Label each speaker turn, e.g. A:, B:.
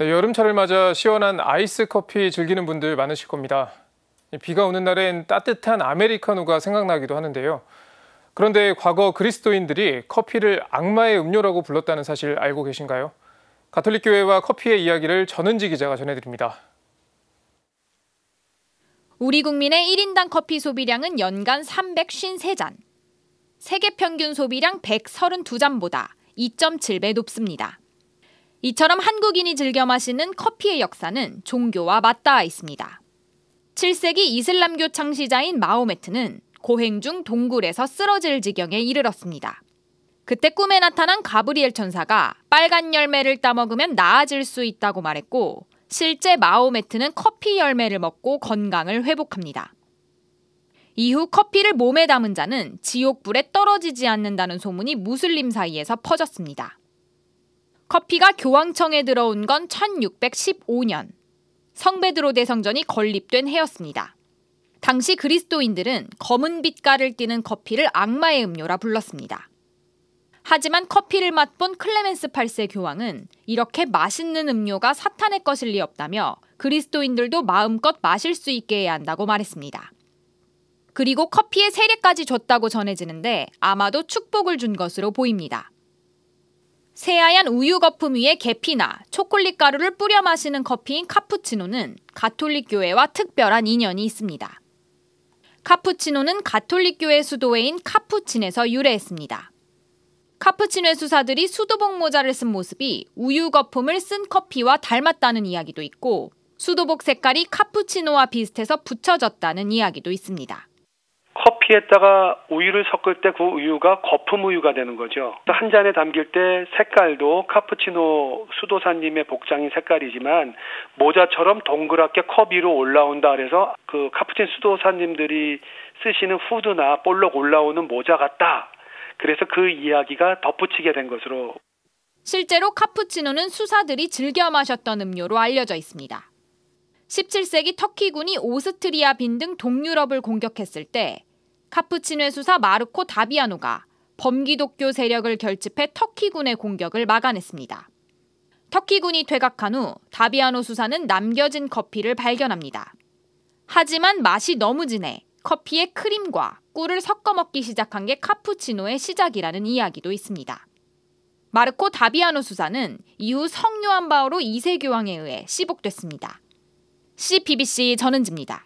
A: 네, 여름철을 맞아 시원한 아이스 커피 즐기는 분들 많으실 겁니다. 비가 오는 날엔 따뜻한 아메리카노가 생각나기도 하는데요. 그런데 과거 그리스도인들이 커피를 악마의 음료라고 불렀다는 사실 알고 계신가요? 가톨릭 교회와 커피의 이야기를 전은지 기자가 전해드립니다.
B: 우리 국민의 1인당 커피 소비량은 연간 353잔. 세계 평균 소비량 132잔보다 2.7배 높습니다. 이처럼 한국인이 즐겨 마시는 커피의 역사는 종교와 맞닿아 있습니다. 7세기 이슬람교 창시자인 마호메트는 고행 중 동굴에서 쓰러질 지경에 이르렀습니다. 그때 꿈에 나타난 가브리엘 천사가 빨간 열매를 따먹으면 나아질 수 있다고 말했고 실제 마호메트는 커피 열매를 먹고 건강을 회복합니다. 이후 커피를 몸에 담은 자는 지옥불에 떨어지지 않는다는 소문이 무슬림 사이에서 퍼졌습니다. 커피가 교황청에 들어온 건 1615년. 성베드로 대성전이 건립된 해였습니다. 당시 그리스도인들은 검은 빛깔을 띠는 커피를 악마의 음료라 불렀습니다. 하지만 커피를 맛본 클레멘스 8세 교황은 이렇게 맛있는 음료가 사탄의 것일 리 없다며 그리스도인들도 마음껏 마실 수 있게 해야 한다고 말했습니다. 그리고 커피의 세례까지 줬다고 전해지는데 아마도 축복을 준 것으로 보입니다. 새하얀 우유 거품 위에 계피나 초콜릿 가루를 뿌려 마시는 커피인 카푸치노는 가톨릭 교회와 특별한 인연이 있습니다. 카푸치노는 가톨릭 교회 수도회인 카푸친에서 유래했습니다. 카푸치노의 수사들이 수도복 모자를 쓴 모습이 우유 거품을 쓴 커피와 닮았다는 이야기도 있고 수도복 색깔이 카푸치노와 비슷해서 붙여졌다는 이야기도 있습니다.
C: 커피에다가 우유를 섞을 때 그 우유가 거품 우유가 되는 거죠. 한 잔에 담길 때 색깔도 카푸치노 수도사님의 복장인 색깔이지만 모자처럼 동그랗게 컵 위로 올라온다 그래서 그 카푸친 수도사님들이 쓰시는 후드나 볼록 올라오는 모자 같다. 그래서 그 이야기가 덧붙이게 된 것으로
B: 실제로 카푸치노는 수사들이 즐겨 마셨던 음료로 알려져 있습니다. 17세기 터키군이 오스트리아 빈 등 동유럽을 공격했을 때 카푸치노의 수사 마르코 다비아노가 범기독교 세력을 결집해 터키군의 공격을 막아냈습니다. 터키군이 퇴각한 후 다비아노 수사는 남겨진 커피를 발견합니다. 하지만 맛이 너무 진해 커피에 크림과 꿀을 섞어 먹기 시작한 게 카푸치노의 시작이라는 이야기도 있습니다. 마르코 다비아노 수사는 이후 성요한 바오로 2세 교황에 의해 시복됐습니다. CPBC 전은지입니다.